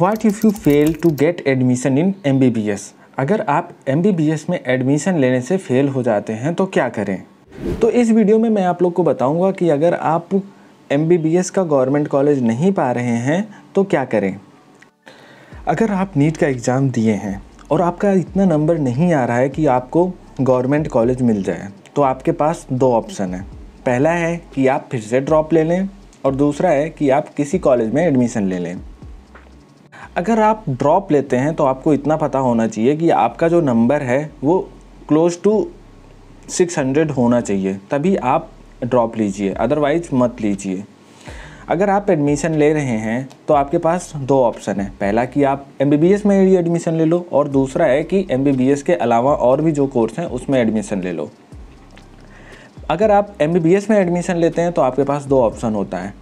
watt if you fail to get admission in M अगर आप M में admission लेने से फेल हो जाते हैं तो क्या करें तो इस वीडियो में मैं आप लोग को बताऊंगा कि अगर आप एम का गवर्नमेंट कॉलेज नहीं पा रहे हैं तो क्या करें अगर आप नीट का एग्ज़ाम दिए हैं और आपका इतना नंबर नहीं आ रहा है कि आपको गवर्नमेंट कॉलेज मिल जाए तो आपके पास दो ऑप्शन हैं पहला है कि आप फिर से ड्रॉप ले लें और दूसरा है कि आप किसी कॉलेज में एडमिशन ले लें अगर आप ड्रॉप लेते हैं तो आपको इतना पता होना चाहिए कि आपका जो नंबर है वो क्लोज़ टू 600 होना चाहिए तभी आप ड्रॉप लीजिए अदरवाइज मत लीजिए अगर आप एडमिशन ले रहे हैं तो आपके पास दो ऑप्शन है पहला कि आप एम में एडमिशन ले लो और दूसरा है कि एम के अलावा और भी जो कोर्स हैं उसमें एडमिशन ले लो अगर आप एम में एडमिशन लेते हैं तो आपके पास दो ऑप्शन होता है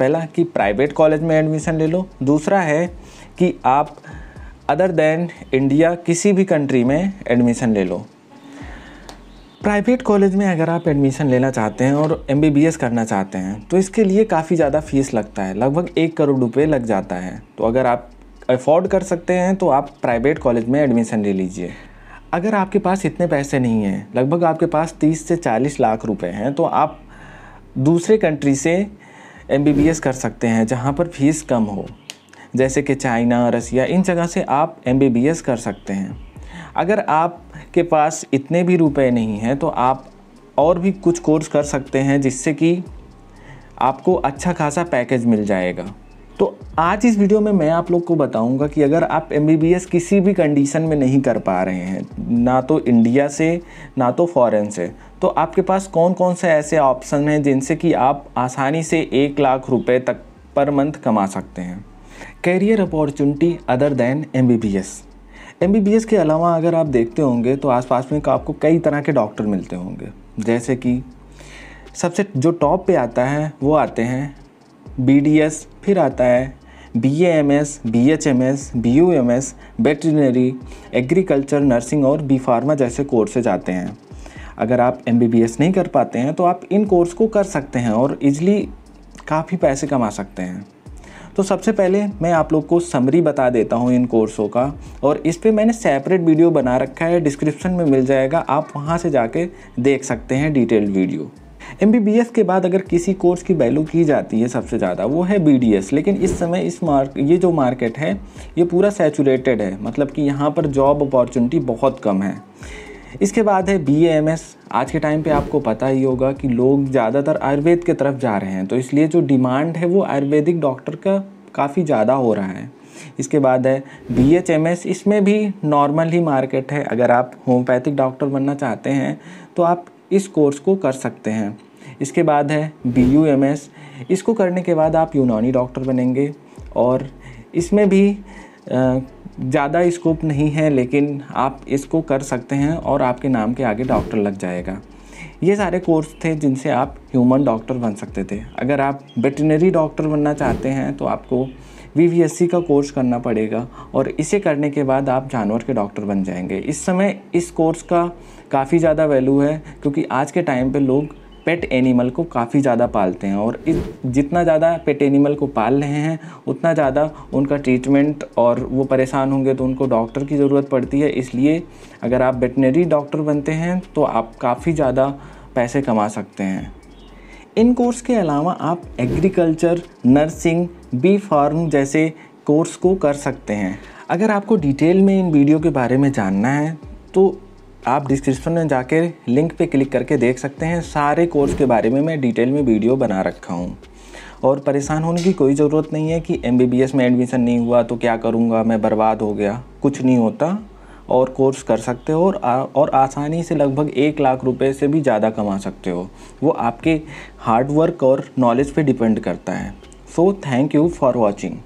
पहला कि प्राइवेट कॉलेज में एडमिशन ले लो दूसरा है कि आप अदर देन इंडिया किसी भी कंट्री में एडमिशन ले लो प्राइवेट कॉलेज में अगर आप एडमिशन लेना चाहते हैं और एम करना चाहते हैं तो इसके लिए काफ़ी ज़्यादा फीस लगता है लगभग एक करोड़ रुपये लग जाता है तो अगर आप अफोर्ड कर सकते हैं तो आप प्राइवेट कॉलेज में एडमिशन ले लीजिए अगर आपके पास इतने पैसे नहीं हैं लगभग आपके पास 30 से 40 लाख रुपए हैं तो आप दूसरे कंट्री से एम कर सकते हैं जहाँ पर फीस कम हो जैसे कि चाइना रसिया इन जगह से आप एम कर सकते हैं अगर आप के पास इतने भी रुपए नहीं हैं तो आप और भी कुछ कोर्स कर सकते हैं जिससे कि आपको अच्छा खासा पैकेज मिल जाएगा तो आज इस वीडियो में मैं आप लोग को बताऊंगा कि अगर आप एम किसी भी कंडीशन में नहीं कर पा रहे हैं ना तो इंडिया से ना तो फ़ॉरेन से तो आपके पास कौन कौन से ऐसे ऑप्शन हैं जिनसे कि आप आसानी से एक लाख रुपए तक पर मंथ कमा सकते हैं career opportunity other than M M के अलावा अगर आप देखते होंगे तो आसपास में आपको कई तरह के डॉक्टर मिलते होंगे जैसे कि सबसे जो टॉप पे आता है वो आते हैं बी फिर आता है B M S B H M S B U M S veterinary agriculture nursing और बी फार्मा जैसे कोर्सेज आते हैं अगर आप एम बी बी एस नहीं कर पाते हैं तो आप इन कोर्स को कर सकते हैं और इजली काफ़ी पैसे कमा सकते हैं तो सबसे पहले मैं आप लोग को समरी बता देता हूँ इन कोर्सों का और इस पर मैंने सेपरेट वीडियो बना रखा है डिस्क्रिप्शन में मिल जाएगा आप वहाँ से जाके देख सकते हैं डिटेल्ड वीडियो एम के बाद अगर किसी कोर्स की वैल्यू की जाती है सबसे ज़्यादा वो है बी लेकिन इस समय इस मार्क ये जो मार्केट है ये पूरा सेचूरेटेड है मतलब कि यहाँ पर जॉब अपॉर्चुनिटी बहुत कम है इसके बाद है बी एम एस आज के टाइम पे आपको पता ही होगा कि लोग ज़्यादातर आयुर्वेद के तरफ जा रहे हैं तो इसलिए जो डिमांड है वो आयुर्वेदिक डॉक्टर का काफ़ी ज़्यादा हो रहा है इसके बाद है बी एच एम एस इसमें भी नॉर्मल ही मार्केट है अगर आप होम्योपैथिक डॉक्टर बनना चाहते हैं तो आप इस कोर्स को कर सकते हैं इसके बाद है बी यू एम एस इसको करने के बाद आप यूनानी डॉक्टर बनेंगे और इसमें भी ज़्यादा स्कोप नहीं है लेकिन आप इसको कर सकते हैं और आपके नाम के आगे डॉक्टर लग जाएगा ये सारे कोर्स थे जिनसे आप ह्यूमन डॉक्टर बन सकते थे अगर आप वेटनरी डॉक्टर बनना चाहते हैं तो आपको वी का कोर्स करना पड़ेगा और इसे करने के बाद आप जानवर के डॉक्टर बन जाएंगे इस समय इस कोर्स का काफ़ी ज़्यादा वैल्यू है क्योंकि आज के टाइम पे लोग पेट एनिमल को काफ़ी ज़्यादा पालते हैं और इस जितना ज़्यादा पेट एनिमल को पाल रहे हैं उतना ज़्यादा उनका ट्रीटमेंट और वो परेशान होंगे तो उनको डॉक्टर की ज़रूरत पड़ती है इसलिए अगर आप वेटनरी डॉक्टर बनते हैं तो आप काफ़ी ज़्यादा पैसे कमा सकते हैं इन कोर्स के अलावा आप एग्रीकल्चर नर्सिंग बी फार्म जैसे कोर्स को कर सकते हैं अगर आपको डिटेल में इन वीडियो के बारे में जानना है तो आप डिस्क्रिप्शन में जाकर लिंक पे क्लिक करके देख सकते हैं सारे कोर्स के बारे में मैं डिटेल में वीडियो बना रखा हूँ और परेशान होने की कोई ज़रूरत नहीं है कि एम में एडमिशन नहीं हुआ तो क्या करूँगा मैं बर्बाद हो गया कुछ नहीं होता और कोर्स कर सकते हो और और आसानी से लगभग एक लाख रुपए से भी ज़्यादा कमा सकते हो वो आपके हार्ड वर्क और नॉलेज पे डिपेंड करता है so thank you for watching